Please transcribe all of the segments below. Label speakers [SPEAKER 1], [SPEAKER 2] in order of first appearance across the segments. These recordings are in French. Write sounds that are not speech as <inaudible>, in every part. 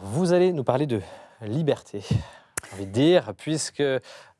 [SPEAKER 1] Vous allez nous parler de liberté, j'ai envie dire, puisque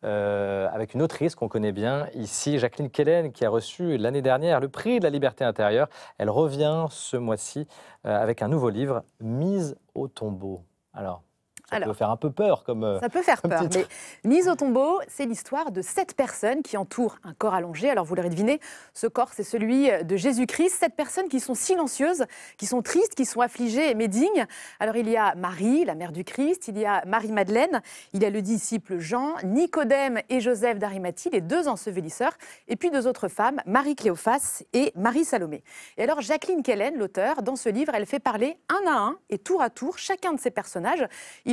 [SPEAKER 1] euh, avec une autrice qu'on connaît bien ici, Jacqueline Kellen, qui a reçu l'année dernière le prix de la liberté intérieure. Elle revient ce mois-ci euh, avec un nouveau livre, Mise au tombeau. Alors, ça peut faire un peu peur comme. Euh, ça peut faire peur. Mais
[SPEAKER 2] Mise au tombeau, c'est l'histoire de sept personnes qui entourent un corps allongé. Alors vous l'aurez deviné, ce corps, c'est celui euh, de Jésus-Christ. Sept personnes qui sont silencieuses, qui sont tristes, qui sont affligées, mais dignes. Alors il y a Marie, la mère du Christ, il y a Marie-Madeleine, il y a le disciple Jean, Nicodème et Joseph d'Arimathie, les deux ensevelisseurs, et puis deux autres femmes, Marie-Cléophas et Marie-Salomé. Et alors Jacqueline Kellen, l'auteur, dans ce livre, elle fait parler un à un et tour à tour chacun de ces personnages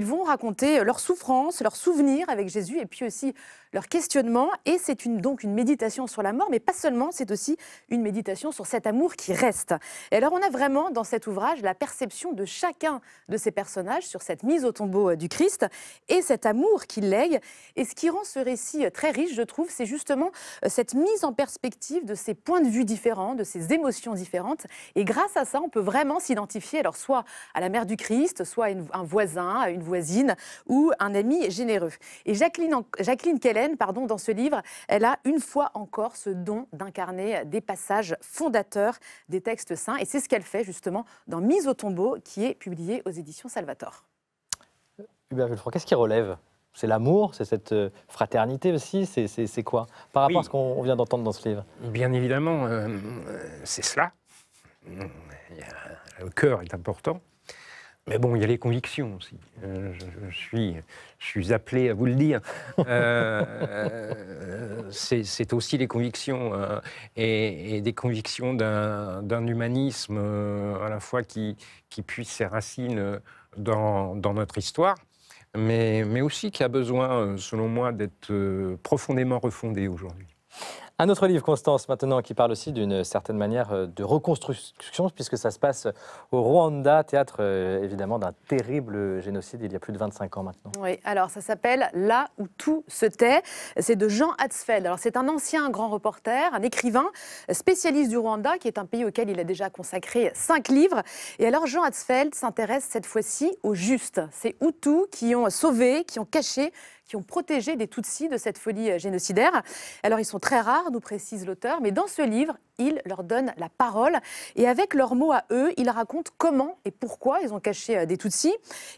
[SPEAKER 2] vont raconter leurs souffrances, leurs souvenirs avec Jésus et puis aussi leurs questionnements. Et c'est une, donc une méditation sur la mort, mais pas seulement, c'est aussi une méditation sur cet amour qui reste. Et alors on a vraiment dans cet ouvrage la perception de chacun de ces personnages sur cette mise au tombeau euh, du Christ et cet amour qu'il lègue. Et ce qui rend ce récit euh, très riche, je trouve, c'est justement euh, cette mise en perspective de ces points de vue différents, de ces émotions différentes. Et grâce à ça, on peut vraiment s'identifier, alors soit à la mère du Christ, soit à un voisin, à une voisine voisine ou un ami généreux. Et Jacqueline, Jacqueline Kellen, pardon, dans ce livre, elle a une fois encore ce don d'incarner des passages fondateurs des textes saints. Et c'est ce qu'elle fait justement dans Mise au tombeau, qui est publié aux éditions Salvator.
[SPEAKER 1] Euh, Hubert Villefranc, qu'est-ce qui relève c'est l'amour, c'est cette euh, fraternité aussi, c'est quoi Par rapport à ce qu'on vient d'entendre dans ce livre
[SPEAKER 3] Bien évidemment, euh, c'est cela. Le cœur est important. Mais bon, il y a les convictions aussi. Euh, je, suis, je suis appelé à vous le dire. <laughs> Euh, c'est aussi les convictions euh, et, des convictions d'un humanisme à la fois qui, qui ses racines dans, dans notre histoire, mais, mais aussi qui a besoin, selon moi, d'être profondément refondé aujourd'hui. Un autre livre, Constance, maintenant, qui parle aussi d'une certaine manière euh,
[SPEAKER 1] de reconstruction, puisque ça se passe au Rwanda, théâtre euh, évidemment d'un terrible génocide il y a plus de 25 ans maintenant.
[SPEAKER 2] Oui, alors ça s'appelle Là où tout se tait. C'est de Jean Hatzfeld. Alors c'est un ancien grand reporter, un écrivain, spécialiste du Rwanda, qui est un pays auquel il a déjà consacré cinq livres. Et alors Jean Hatzfeld s'intéresse cette fois-ci aux justes, où tout, qui ont sauvé, qui ont caché qui ont protégé des Tutsis de cette folie euh, génocidaire. Alors ils sont très rares, nous précise l'auteur, mais dans ce livre, ils leur donnent la parole et avec leurs mots à eux, ils racontent comment et pourquoi ils ont caché euh, des Tutsis.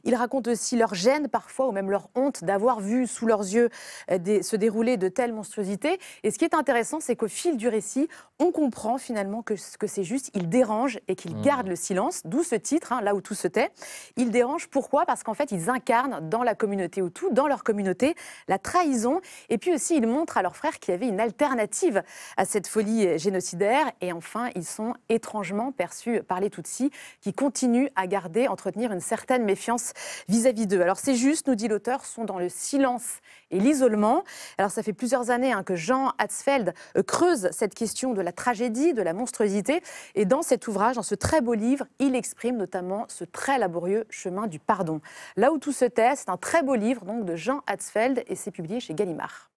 [SPEAKER 2] Ils racontent aussi leur gêne parfois ou même leur honte d'avoir vu sous leurs yeux euh, des, se dérouler de telles monstruosités. Et ce qui est intéressant, c'est qu'au fil du récit, on comprend finalement que, que c'est juste, ils dérangent et qu'ils mmh. gardent le silence, d'où ce titre, hein, là où tout se tait. Ils dérangent pourquoi Parce qu'en fait, ils incarnent dans la communauté ou tout, dans leur communauté, la trahison. Et puis aussi, ils montrent à leurs frères qu'il y avait une alternative à cette folie euh, génocidaire et enfin, ils sont étrangement perçus par les Tutsis qui continuent à garder, entretenir une certaine méfiance vis-à-vis d'eux. Alors c'est juste, nous dit l'auteur, sont dans le silence et l'isolement. Alors ça fait plusieurs années hein, que Jean Hatzfeld euh, creuse cette question de la tragédie, de la monstruosité. Et dans cet ouvrage, dans ce très beau livre, il exprime notamment ce très laborieux chemin du pardon. Là où tout se tait, c'est un très beau livre donc de Jean Hatzfeld et c'est publié chez Gallimard.